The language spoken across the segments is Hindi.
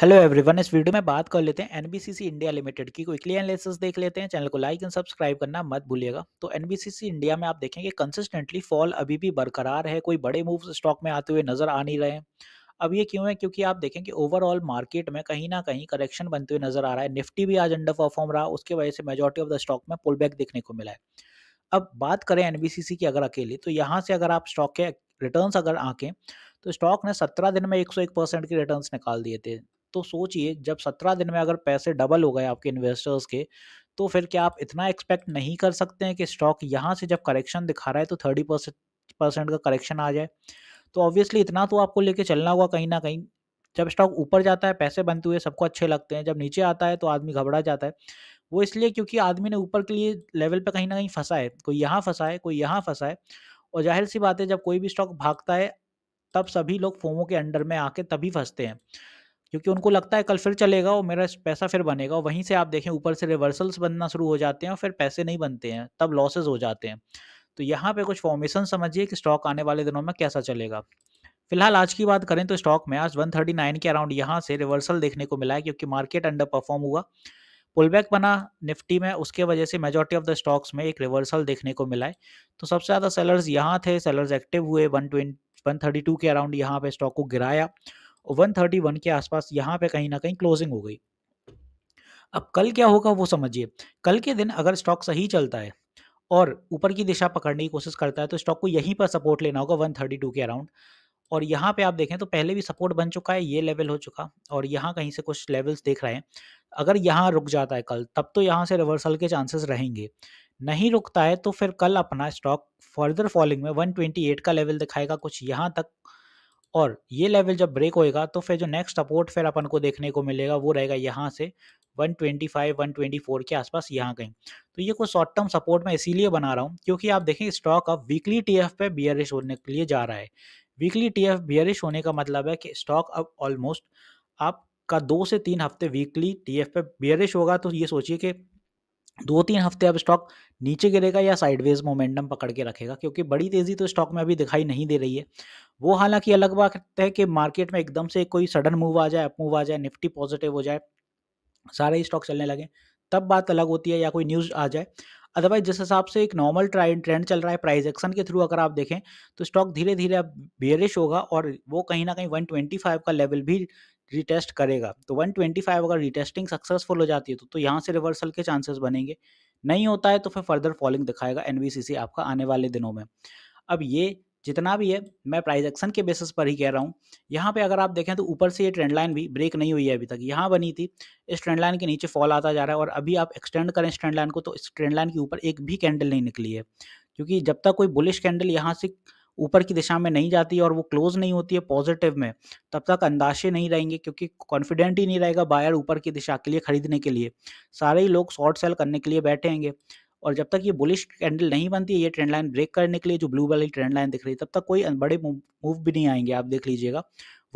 हेलो एवरीवन इस वीडियो में बात कर लेते हैं एनबीसीसी इंडिया लिमिटेड की क्विकली एनालिसिस देख लेते हैं चैनल को लाइक एंड सब्सक्राइब करना मत भूलिएगा तो एनबीसीसी इंडिया में आप देखेंगे कंसिस्टेंटली फॉल अभी भी बरकरार है कोई बड़े मूव स्टॉक में आते हुए नजर आ नहीं रहे हैं अब ये क्यों है क्योंकि आप देखेंगे ओवरऑल मार्केट में कहीं ना कहीं करेक्शन बनते हुए नजर आ रहा है निफ्टी भी आज अंडर परफॉर्म रहा उसके वजह से मेजोरिटी ऑफ द स्टॉक में पुल बैक देखने को मिला है अब बात करें एनबीसीसी की अगर अकेले तो यहाँ से अगर आप स्टॉक के रिटर्न्स अगर आंकें तो स्टॉक ने 17 दिन में 101 परसेंट की रिटर्न्स निकाल दिए थे तो सोचिए जब सत्रह दिन में अगर पैसे डबल हो गए आपके इन्वेस्टर्स के तो फिर क्या आप इतना एक्सपेक्ट नहीं कर सकते हैं कि स्टॉक यहाँ से जब करेक्शन दिखा रहा है तो थर्टी परसेंट परसेंट का करेक्शन आ जाए तो ऑब्वियसली इतना तो आपको लेके चलना होगा कहीं ना कहीं जब स्टॉक ऊपर जाता है पैसे बनते हुए सबको अच्छे लगते हैं जब नीचे आता है तो आदमी घबरा जाता है वो इसलिए क्योंकि आदमी ने ऊपर के लिए लेवल पे कहीं ना कहीं फंसा है कोई यहाँ फंसा है कोई यहाँ फंसा है और जाहिर सी बात है जब कोई भी स्टॉक भागता है तब सभी लोग फोमो के अंडर में आके तभी फंसते हैं क्योंकि उनको लगता है कल फिर चलेगा और मेरा पैसा फिर बनेगा और वहीं से आप देखें ऊपर से रिवर्सल्स बनना शुरू हो जाते हैं और फिर पैसे नहीं बनते हैं तब लॉसेज हो जाते हैं तो यहाँ पे कुछ फॉर्मेशन समझिए कि स्टॉक आने वाले दिनों में कैसा चलेगा फिलहाल आज की बात करें तो स्टॉक में आज 139 के अराउंड यहाँ से रिवर्सल देखने को मिला है क्योंकि मार्केट अंडर परफॉर्म हुआ पुलबैक बना निफ्टी में उसके वजह से मेजोरिटी ऑफ द स्टॉक्स में एक रिवर्सल देखने को मिला है तो सबसे ज़्यादा सेलर्स यहाँ थे सेलर्स एक्टिव हुए वन ट्वेंटी के अराउंड यहाँ पे स्टॉक को गिराया थर्टी 131 के आसपास यहाँ पे कहीं ना कहीं क्लोजिंग हो गई अब कल क्या होगा वो समझिए कल के दिन अगर स्टॉक सही चलता है और ऊपर की दिशा पकड़ने की कोशिश करता है तो स्टॉक को यहीं पर सपोर्ट लेना होगा 132 के अराउंड और यहाँ पे आप देखें तो पहले भी सपोर्ट बन चुका है ये लेवल हो चुका और यहाँ कहीं से कुछ लेवल्स देख रहे हैं अगर यहाँ रुक जाता है कल तब तो यहाँ से रिवर्सल के चांसेस रहेंगे नहीं रुकता है तो फिर कल अपना स्टॉक फर्दर फॉलिंग में 128 का लेवल दिखाएगा कुछ यहाँ तक और ये लेवल जब ब्रेक होएगा तो फिर जो नेक्स्ट सपोर्ट फिर अपन को देखने को मिलेगा वो रहेगा यहाँ से 125 124 के आसपास यहाँ कहीं तो ये कुछ शॉर्ट टर्म सपोर्ट मैं इसीलिए बना रहा हूँ क्योंकि आप देखें स्टॉक अब वीकली टीएफ पे बियरिश होने के लिए जा रहा है वीकली टीएफ बियरिश होने का मतलब है कि स्टॉक अब ऑलमोस्ट आपका दो से तीन हफ्ते वीकली टीएफ पे बियरिश होगा तो ये सोचिए कि दो तीन हफ्ते अब स्टॉक नीचे गिरेगा या साइडवेज मोमेंटम पकड़ के रखेगा क्योंकि बड़ी तेज़ी तो स्टॉक में अभी दिखाई नहीं दे रही है वो हालांकि अलग बात है कि मार्केट में एकदम से कोई सडन मूव आ जाए अप मूव आ जाए निफ्टी पॉजिटिव हो जाए सारे ही स्टॉक चलने लगे तब बात अलग होती है या कोई न्यूज़ आ जाए अदरवाइज जिस हिसाब से एक नॉर्मल ट्रेंड चल रहा है प्राइस एक्शन के थ्रू अगर आप देखें तो स्टॉक धीरे धीरे अब बेरिश होगा और वो कहीं ना कहीं 125 का लेवल भी रिटेस्ट करेगा तो 125 अगर रिटेस्टिंग सक्सेसफुल हो जाती है तो, तो यहाँ से रिवर्सल के चांसेस बनेंगे नहीं होता है तो फिर फर्दर फॉलिंग दिखाएगा एन आपका आने वाले दिनों में अब ये जितना भी है मैं प्राइस एक्शन के बेसिस पर ही कह रहा हूँ यहाँ पे अगर आप देखें तो ऊपर से ये ट्रेंड लाइन भी ब्रेक नहीं हुई है अभी तक यहाँ बनी थी इस ट्रेंड लाइन के नीचे फॉल आता जा रहा है और अभी आप एक्सटेंड करें इस ट्रेंड लाइन को तो इस ट्रेंड लाइन के ऊपर एक भी कैंडल नहीं निकली है क्योंकि जब तक कोई बुलिश कैंडल यहाँ से ऊपर की दिशा में नहीं जाती और वो क्लोज नहीं होती है पॉजिटिव में तब तक अंदाशे नहीं रहेंगे क्योंकि कॉन्फिडेंट ही नहीं रहेगा बायर ऊपर की दिशा के लिए खरीदने के लिए सारे ही लोग शॉर्ट सेल करने के लिए बैठेंगे और जब तक ये बुलिश कैंडल नहीं बनती है ये ट्रेंड लाइन ब्रेक करने के लिए जो ब्लू वाली ट्रेंड लाइन दिख रही है तब तक कोई बड़े मूव भी नहीं आएंगे आप देख लीजिएगा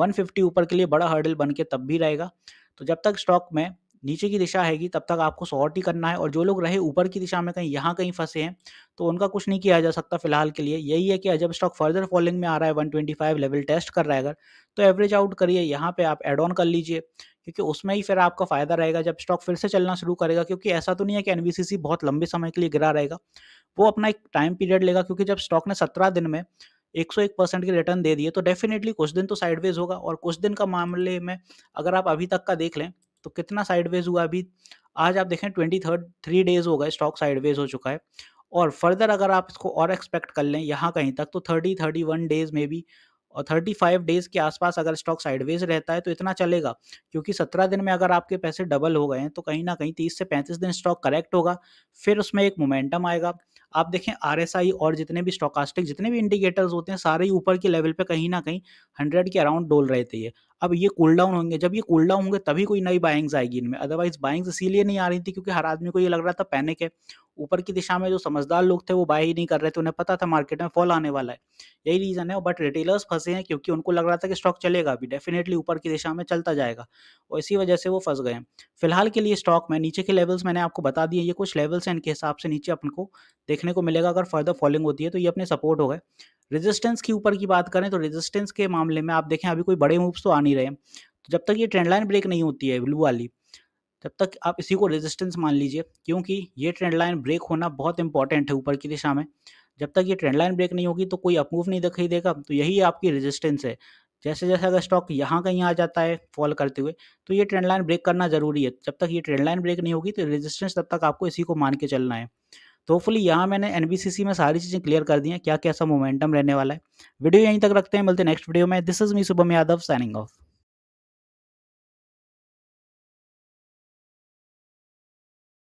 150 ऊपर के लिए बड़ा हर्डल बन के तब भी रहेगा तो जब तक स्टॉक में नीचे की दिशा हैगी तब तक आपको सॉर्ट ही करना है और जो लोग रहे ऊपर की दिशा में कहीं यहाँ कहीं फंसे हैं तो उनका कुछ नहीं किया जा सकता फिलहाल के लिए यही है कि अजब स्टॉक फर्दर फॉलिंग में आ रहा है 125 लेवल टेस्ट कर रहा है अगर तो एवरेज आउट करिए यहाँ पे आप एड ऑन कर लीजिए क्योंकि उसमें ही फिर आपका फ़ायदा रहेगा जब स्टॉक फिर से चलना शुरू करेगा क्योंकि ऐसा तो नहीं है कि एन बहुत लंबे समय के लिए गिरा रहेगा वो अपना एक टाइम पीरियड लेगा क्योंकि जब स्टॉक ने सत्रह दिन में 101 परसेंट के रिटर्न दे दिए तो डेफिनेटली कुछ दिन तो साइडवेज होगा और कुछ दिन का मामले में अगर आप अभी तक का देख लें तो कितना साइडवेज हुआ अभी आज आप देखें ट्वेंटी थर्ड थ्री डेज हो गए स्टॉक साइडवेज हो चुका है और फर्दर अगर आप इसको और एक्सपेक्ट कर लें यहाँ कहीं तक तो थर्टी थर्टी वन डेज में भी और थर्टी फाइव डेज के आसपास अगर स्टॉक साइडवेज रहता है तो इतना चलेगा क्योंकि सत्रह दिन में अगर आपके पैसे डबल हो गए हैं तो कहीं ना कहीं तीस से पैंतीस दिन स्टॉक करेक्ट होगा फिर उसमें एक मोमेंटम आएगा आप देखें आर और जितने भी स्टॉकास्टिक जितने भी इंडिकेटर्स होते हैं सारे ऊपर के लेवल पे कहीं ना कहीं हंड्रेड के अराउंड डोल रहे थे अब ये कूल डाउन होंगे जब ये कूल डाउन होंगे तभी कोई नई बाइंग्स आएगी इनमें अदरवाइज बाइंग्स इसीलिए नहीं आ रही थी क्योंकि हर आदमी को ये लग रहा था पैनिक है ऊपर की दिशा में जो समझदार लोग थे वो बाय ही नहीं कर रहे थे उन्हें पता था मार्केट में फॉल आने वाला है यही रीज़न है बट रिटेलर्स फंसे हैं क्योंकि उनको लग रहा था कि स्टॉक चलेगा अभी डेफिनेटली ऊपर की दिशा में चलता जाएगा और इसी वजह से वो फंस गए हैं फिलहाल के लिए स्टॉक में नीचे के लेवल्स मैंने आपको बता दिए ये कुछ लेवल्स हैं इनके हिसाब से नीचे अपन को देखने को मिलेगा अगर फर्दर फॉलिंग होती है तो ये अपने सपोर्ट हो गए रेजिस्टेंस के ऊपर की बात करें तो रेजिस्टेंस के मामले में आप देखें अभी कोई बड़े मूव्स तो आ नहीं रहे तो जब तक ये ट्रेंड लाइन ब्रेक नहीं होती है ब्लू वाली तब तक आप इसी को रेजिस्टेंस मान लीजिए क्योंकि ये ट्रेंड लाइन ब्रेक होना बहुत इंपॉर्टेंट है ऊपर की दिशा में जब तक ये ट्रेंड लाइन ब्रेक नहीं होगी तो कोई अपमूव नहीं दिखाई देगा तो यही आपकी रेजिस्टेंस है जैसे जैसे अगर स्टॉक यहाँ कहीं आ जाता है फॉल करते हुए तो ये ट्रेंड लाइन ब्रेक करना जरूरी है जब तक ये ट्रेंड लाइन ब्रेक नहीं होगी तो रेजिस्टेंस तब तक आपको इसी को मान के चलना है तो होपफुली यहाँ मैंने एन में सारी चीज़ें क्लियर कर दी हैं क्या कैसा मोमेंटम रहने वाला है वीडियो यहीं तक रखते हैं मिलते हैं नेक्स्ट वीडियो में this is me Shubham Yadav signing of